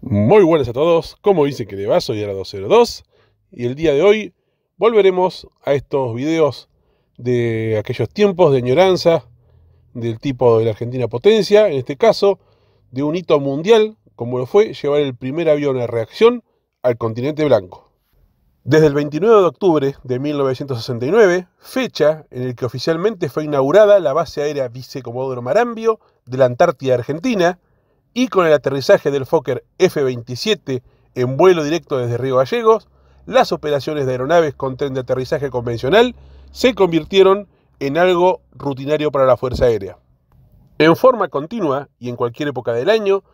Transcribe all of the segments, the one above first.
Muy buenas a todos, como dice que le va, soy Ara 202 y el día de hoy volveremos a estos videos de aquellos tiempos de añoranza del tipo de la Argentina potencia, en este caso de un hito mundial como lo fue llevar el primer avión a reacción al continente blanco. Desde el 29 de octubre de 1969, fecha en la que oficialmente fue inaugurada la base aérea Vicecomodoro Marambio de la Antártida Argentina, y con el aterrizaje del Fokker F-27 en vuelo directo desde Río Gallegos, las operaciones de aeronaves con tren de aterrizaje convencional se convirtieron en algo rutinario para la Fuerza Aérea. En forma continua y en cualquier época del año,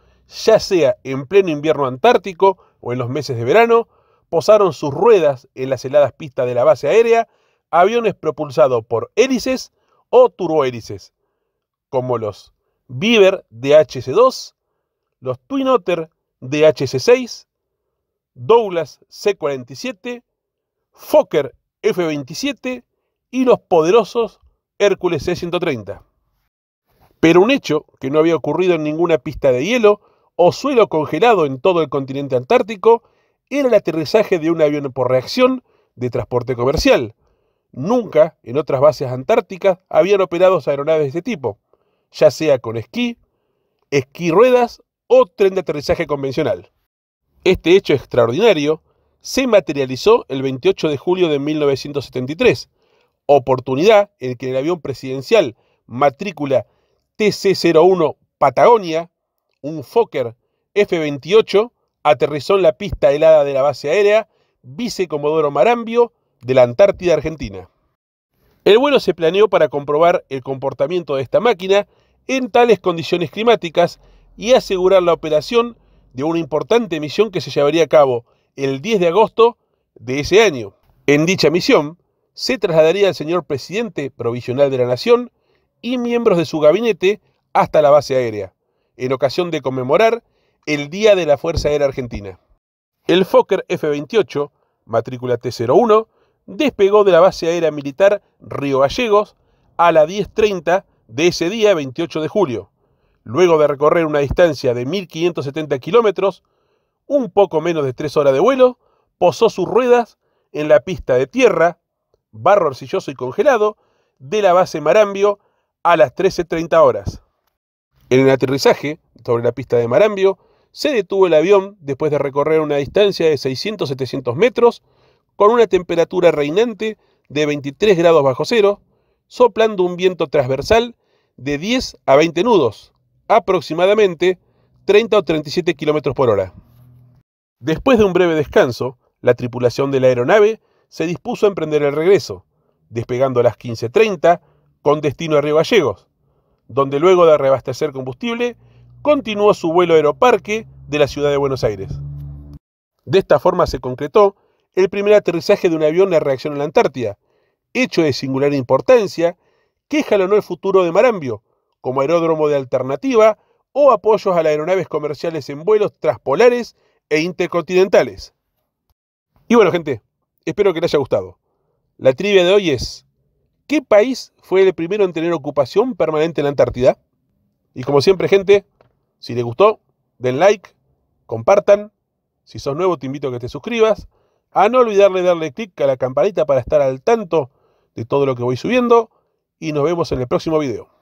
ya sea en pleno invierno antártico o en los meses de verano, posaron sus ruedas en las heladas pistas de la base aérea aviones propulsados por hélices o turbohélices, como los Beaver hc 2 los Twin Otter hc 6 Douglas C-47, Fokker F-27 y los poderosos Hércules C-130. Pero un hecho que no había ocurrido en ninguna pista de hielo o suelo congelado en todo el continente antártico era el aterrizaje de un avión por reacción de transporte comercial. Nunca en otras bases antárticas habían operado aeronaves de este tipo, ya sea con esquí, esquí ruedas o tren de aterrizaje convencional. Este hecho extraordinario se materializó el 28 de julio de 1973, oportunidad en que el avión presidencial matrícula TC-01 Patagonia, un Fokker F-28, aterrizó en la pista helada de la base aérea Vicecomodoro Marambio de la Antártida Argentina. El vuelo se planeó para comprobar el comportamiento de esta máquina en tales condiciones climáticas y asegurar la operación de una importante misión que se llevaría a cabo el 10 de agosto de ese año. En dicha misión se trasladaría el señor presidente provisional de la Nación y miembros de su gabinete hasta la base aérea, en ocasión de conmemorar el día de la Fuerza Aérea Argentina. El Fokker F-28, matrícula T-01, despegó de la base aérea militar Río Gallegos a las 10.30 de ese día 28 de julio. Luego de recorrer una distancia de 1.570 kilómetros, un poco menos de tres horas de vuelo, posó sus ruedas en la pista de tierra, barro arcilloso y congelado, de la base Marambio a las 13.30 horas. En el aterrizaje sobre la pista de Marambio, se detuvo el avión después de recorrer una distancia de 600-700 metros con una temperatura reinante de 23 grados bajo cero, soplando un viento transversal de 10 a 20 nudos, aproximadamente 30 o 37 kilómetros por hora. Después de un breve descanso, la tripulación de la aeronave se dispuso a emprender el regreso, despegando a las 15.30 con destino a Río Gallegos, donde luego de reabastecer combustible continuó su vuelo Aeroparque de la ciudad de Buenos Aires. De esta forma se concretó el primer aterrizaje de un avión de reacción en la Antártida, hecho de singular importancia que jalonó el futuro de Marambio como aeródromo de alternativa o apoyos a las aeronaves comerciales en vuelos transpolares e intercontinentales. Y bueno, gente, espero que les haya gustado. La trivia de hoy es, ¿qué país fue el primero en tener ocupación permanente en la Antártida? Y como siempre, gente, si les gustó, den like, compartan. Si sos nuevo, te invito a que te suscribas. A no olvidarle darle clic a la campanita para estar al tanto de todo lo que voy subiendo. Y nos vemos en el próximo video.